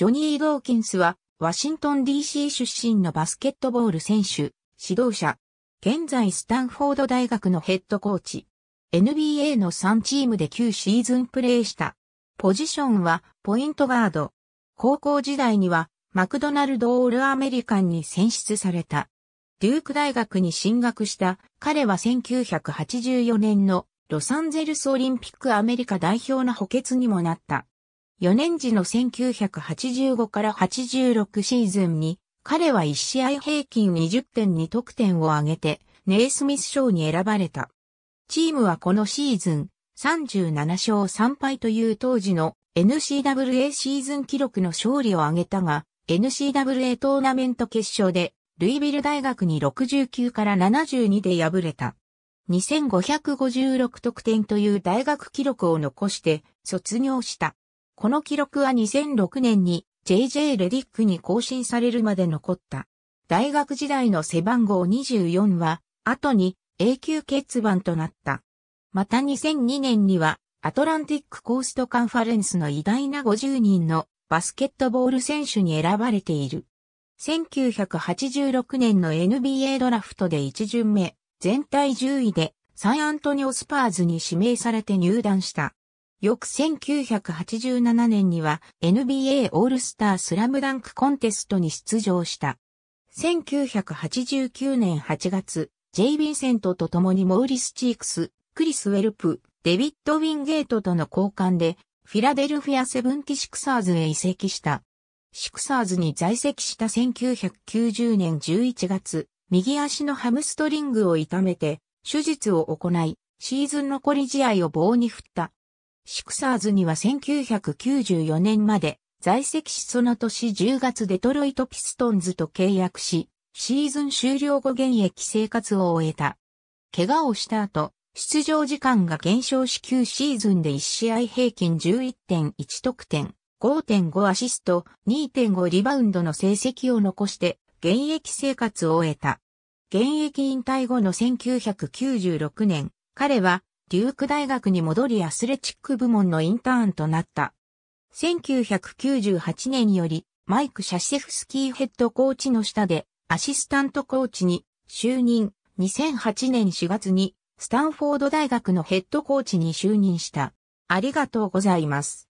ジョニー・ドーキンスは、ワシントン DC 出身のバスケットボール選手、指導者。現在スタンフォード大学のヘッドコーチ。NBA の3チームで9シーズンプレーした。ポジションはポイントガード。高校時代にはマクドナルド・オール・アメリカンに選出された。デューク大学に進学した彼は1984年のロサンゼルスオリンピックアメリカ代表の補欠にもなった。4年時の1985から86シーズンに、彼は1試合平均20.2得点を挙げて、ネイスミス賞に選ばれた。チームはこのシーズン、37勝3敗という当時の n c w a シーズン記録の勝利を挙げたが、n c w a トーナメント決勝で、ルイビル大学に69から72で敗れた。2556得点という大学記録を残して卒業した。この記録は2006年に JJ レディックに更新されるまで残った。大学時代の背番号24は、後に永久欠番となった。また2002年には、アトランティックコーストカンファレンスの偉大な50人のバスケットボール選手に選ばれている。1986年の NBA ドラフトで1巡目、全体10位でサンアントニオスパーズに指名されて入団した。翌1987年には NBA オールスタースラムダンクコンテストに出場した。1989年8月、ジェイ・ヴィンセントと共にモーリス・チークス、クリス・ウェルプ、デビッド・ウィンゲートとの交換で、フィラデルフィア・セブンティ・シクサーズへ移籍した。シクサーズに在籍した1990年11月、右足のハムストリングを痛めて、手術を行い、シーズン残り試合を棒に振った。シクサーズには1994年まで在籍しその年10月デトロイトピストンズと契約し、シーズン終了後現役生活を終えた。怪我をした後、出場時間が減少し9シーズンで1試合平均11.1得点、5.5アシスト、2.5リバウンドの成績を残して現役生活を終えた。現役引退後の1996年、彼はデューク大学に戻りアスレチック部門のインターンとなった。1998年よりマイク・シャシェフスキーヘッドコーチの下でアシスタントコーチに就任。2008年4月にスタンフォード大学のヘッドコーチに就任した。ありがとうございます。